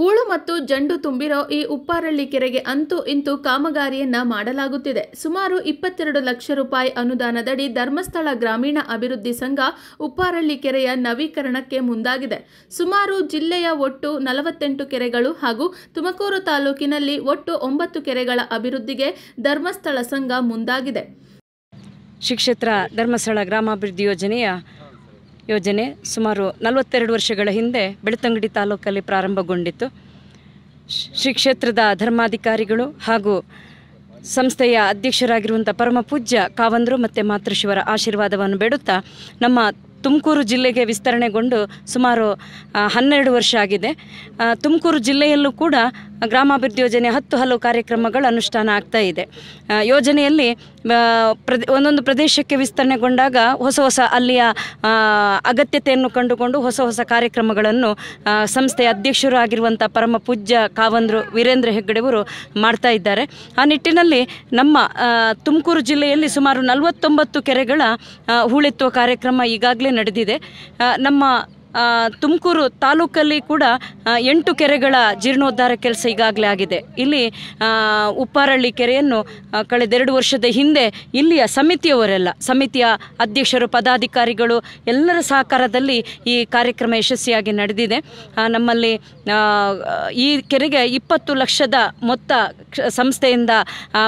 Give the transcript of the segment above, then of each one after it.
ಹೂಳು ಮತ್ತು ಜಂಡು ತುಂಬಿರೋ ಈ ಉಪ್ಪಾರಳ್ಳಿ ಕೆರೆಗೆ ಅಂತೂ ಇಂತೂ ಕಾಮಗಾರಿಯನ್ನ ಮಾಡಲಾಗುತ್ತಿದೆ ಸುಮಾರು ಇಪ್ಪತ್ತೆರಡು ಲಕ್ಷ ರೂಪಾಯಿ ಅನುದಾನದಡಿ ಧರ್ಮಸ್ಥಳ ಗ್ರಾಮೀಣ ಅಭಿವೃದ್ಧಿ ಸಂಘ ಉಪ್ಪಾರಳ್ಳಿ ಕೆರೆಯ ನವೀಕರಣಕ್ಕೆ ಮುಂದಾಗಿದೆ ಸುಮಾರು ಜಿಲ್ಲೆಯ ಒಟ್ಟು ನಲವತ್ತೆಂಟು ಕೆರೆಗಳು ಹಾಗೂ ತುಮಕೂರು ತಾಲೂಕಿನಲ್ಲಿ ಒಟ್ಟು ಒಂಬತ್ತು ಕೆರೆಗಳ ಅಭಿವೃದ್ಧಿಗೆ ಧರ್ಮಸ್ಥಳ ಸಂಘ ಮುಂದಾಗಿದೆ ಶಿಕ್ಷೇತ್ರ ಧರ್ಮಸ್ಥಳ ಗ್ರಾಮಾಭಿವೃದ್ಧಿ ಯೋಜನೆಯ ಯೋಜನೆ ಸುಮಾರು ನಲವತ್ತೆರಡು ವರ್ಷಗಳ ಹಿಂದೆ ಬೆಳ್ತಂಗಡಿ ತಾಲೂಕಲ್ಲಿ ಪ್ರಾರಂಭಗೊಂಡಿತ್ತು ಶ್ರೀ ಕ್ಷೇತ್ರದ ಧರ್ಮಾಧಿಕಾರಿಗಳು ಹಾಗೂ ಸಂಸ್ಥೆಯ ಅಧ್ಯಕ್ಷರಾಗಿರುವಂಥ ಪರಮ ಪೂಜ್ಯ ಕಾವಂದರು ಮತ್ತು ಮಾತೃಶಿವರ ಆಶೀರ್ವಾದವನ್ನು ಬೇಡುತ್ತಾ ನಮ್ಮ ತುಮಕೂರು ಜಿಲ್ಲೆಗೆ ವಿಸ್ತರಣೆಗೊಂಡು ಸುಮಾರು ಹನ್ನೆರಡು ವರ್ಷ ಆಗಿದೆ ತುಮಕೂರು ಜಿಲ್ಲೆಯಲ್ಲೂ ಕೂಡ ಗ್ರಾಮಾಭಿವೃದ್ಧಿ ಯೋಜನೆ ಹತ್ತು ಹಲವು ಕಾರ್ಯಕ್ರಮಗಳು ಅನುಷ್ಠಾನ ಆಗ್ತಾ ಇದೆ ಯೋಜನೆಯಲ್ಲಿ ಒಂದೊಂದು ಪ್ರದೇಶಕ್ಕೆ ವಿಸ್ತರಣೆಗೊಂಡಾಗ ಹೊಸ ಹೊಸ ಅಲ್ಲಿಯ ಅಗತ್ಯತೆಯನ್ನು ಕಂಡುಕೊಂಡು ಹೊಸ ಹೊಸ ಕಾರ್ಯಕ್ರಮಗಳನ್ನು ಸಂಸ್ಥೆಯ ಅಧ್ಯಕ್ಷರು ಆಗಿರುವಂಥ ಪರಮ ಪೂಜ್ಯ ಕಾವಂದ್ರು ವೀರೇಂದ್ರ ಹೆಗ್ಗಡೆಯವರು ಮಾಡ್ತಾ ಇದ್ದಾರೆ ಆ ನಿಟ್ಟಿನಲ್ಲಿ ನಮ್ಮ ತುಮಕೂರು ಜಿಲ್ಲೆಯಲ್ಲಿ ಸುಮಾರು ನಲವತ್ತೊಂಬತ್ತು ಕೆರೆಗಳ ಹೂಳೆತ್ತುವ ಕಾರ್ಯಕ್ರಮ ಈಗಾಗಲೇ ನಡೆದಿದೆ ನಮ್ಮ ತುಮಕೂರು ತಾಲೂಕಲ್ಲಿ ಕೂಡ ಎಂಟು ಕೆರೆಗಳ ಜೀರ್ಣೋದ್ಧಾರ ಕೆಲಸ ಈಗಾಗಲೇ ಆಗಿದೆ ಇಲ್ಲಿ ಉಪ್ಪಾರಳ್ಳಿ ಕೆರೆಯನ್ನು ಕಳೆದೆರಡು ವರ್ಷದ ಹಿಂದೆ ಇಲ್ಲಿಯ ಸಮಿತಿಯವರೆಲ್ಲ ಸಮಿತಿಯ ಅಧ್ಯಕ್ಷರು ಪದಾಧಿಕಾರಿಗಳು ಎಲ್ಲರ ಸಹಕಾರದಲ್ಲಿ ಈ ಕಾರ್ಯಕ್ರಮ ಯಶಸ್ವಿಯಾಗಿ ನಡೆದಿದೆ ನಮ್ಮಲ್ಲಿ ಈ ಕೆರೆಗೆ ಇಪ್ಪತ್ತು ಲಕ್ಷದ ಮೊತ್ತ ಸಂಸ್ಥೆಯಿಂದ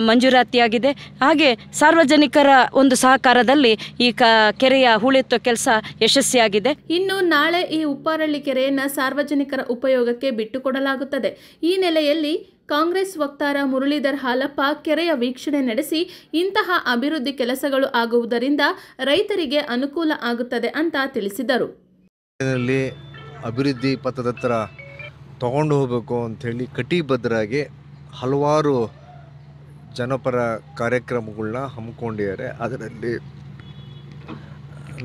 ಮಂಜೂರಾತಿಯಾಗಿದೆ ಹಾಗೆ ಸಾರ್ವಜನಿಕರ ಒಂದು ಸಹಕಾರದಲ್ಲಿ ಈ ಕ ಕೆರೆಯ ಹೂಳೆತ್ತುವ ಕೆಲಸ ಯಶಸ್ವಿಯಾಗಿದೆ ಇನ್ನು ನಾಳೆ ಈ ಉಪ್ಪಾರಳ್ಳಿ ಕೆರೆಯನ್ನು ಸಾರ್ವಜನಿಕರ ಉಪಯೋಗಕ್ಕೆ ಬಿಟ್ಟುಕೊಡಲಾಗುತ್ತದೆ ಈ ನೆಲೆಯಲ್ಲಿ ಕಾಂಗ್ರೆಸ್ ವಕ್ತಾರ ಮುರಳೀಧರ್ ಹಾಲಪ್ಪ ಕೆರೆಯ ವೀಕ್ಷಣೆ ನಡೆಸಿ ಇಂತಹ ಅಭಿವೃದ್ಧಿ ಕೆಲಸಗಳು ಆಗುವುದರಿಂದ ರೈತರಿಗೆ ಅನುಕೂಲ ಆಗುತ್ತದೆ ಅಂತ ತಿಳಿಸಿದರು ಅಭಿವೃದ್ಧಿ ಪಥದತ್ರ ತಗೊಂಡು ಹೋಗಬೇಕು ಹೇಳಿ ಕಟಿಬದ್ಧರಾಗಿ ಹಲವಾರು ಜನಪರ ಕಾರ್ಯಕ್ರಮಗಳನ್ನ ಹಮ್ಮಿಕೊಂಡಿದ್ದಾರೆ ಅದರಲ್ಲಿ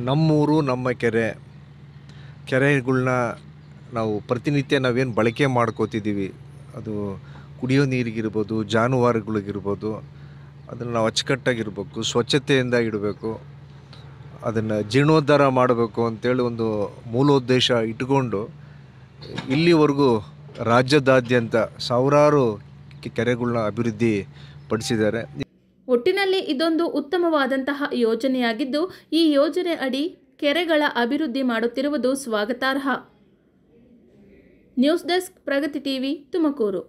ನಮ್ಮೂರು ನಮ್ಮ ಕೆರೆ ಕೆರೆಗಳನ್ನ ನಾವು ಪ್ರತಿನಿತ್ಯ ನಾವೇನು ಬಳಕೆ ಮಾಡ್ಕೋತಿದ್ದೀವಿ ಅದು ಕುಡಿಯೋ ನೀರಿಗಿರ್ಬೋದು ಜಾನುವಾರುಗಳಿಗಿರ್ಬೋದು ಅದನ್ನು ನಾವು ಅಚ್ಚುಕಟ್ಟಾಗಿರ್ಬೇಕು ಸ್ವಚ್ಛತೆಯಿಂದ ಇಡಬೇಕು ಅದನ್ನು ಜೀರ್ಣೋದ್ಧಾರ ಮಾಡಬೇಕು ಅಂತೇಳಿ ಒಂದು ಮೂಲೋದ್ದೇಶ ಇಟ್ಟುಕೊಂಡು ಇಲ್ಲಿವರೆಗೂ ರಾಜ್ಯದಾದ್ಯಂತ ಸಾವಿರಾರು ಕೆರೆಗಳನ್ನ ಅಭಿವೃದ್ಧಿ ಪಡಿಸಿದ್ದಾರೆ ಒಟ್ಟಿನಲ್ಲಿ ಇದೊಂದು ಉತ್ತಮವಾದಂತಹ ಯೋಜನೆಯಾಗಿದ್ದು ಈ ಯೋಜನೆ ಅಡಿ ಕೆರೆಗಳ ಅಭಿವೃದ್ಧಿ ಮಾಡುತ್ತಿರುವುದು ಸ್ವಾಗತಾರ್ಹ news desk Pragati TV Tumakuru